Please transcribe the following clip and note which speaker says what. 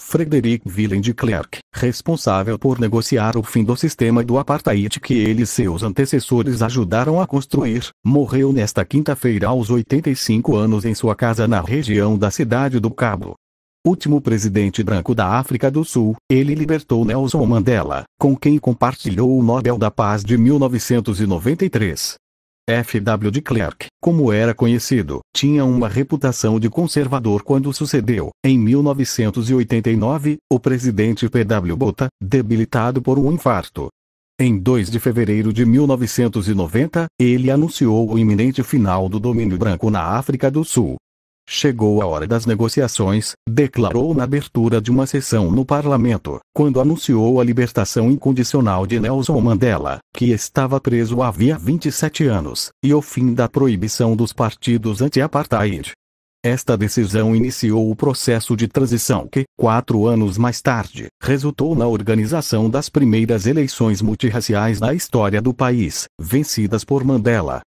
Speaker 1: Frederick Willem de Klerk, responsável por negociar o fim do sistema do apartheid que ele e seus antecessores ajudaram a construir, morreu nesta quinta-feira aos 85 anos em sua casa na região da cidade do Cabo. Último presidente branco da África do Sul, ele libertou Nelson Mandela, com quem compartilhou o Nobel da Paz de 1993. F.W. de Klerk, como era conhecido, tinha uma reputação de conservador quando sucedeu, em 1989, o presidente P.W. Botha, debilitado por um infarto. Em 2 de fevereiro de 1990, ele anunciou o iminente final do domínio branco na África do Sul, Chegou a hora das negociações, declarou na abertura de uma sessão no parlamento, quando anunciou a libertação incondicional de Nelson Mandela, que estava preso havia 27 anos, e o fim da proibição dos partidos anti-apartheid. Esta decisão iniciou o processo de transição que, quatro anos mais tarde, resultou na organização das primeiras eleições multirraciais na história do país, vencidas por Mandela.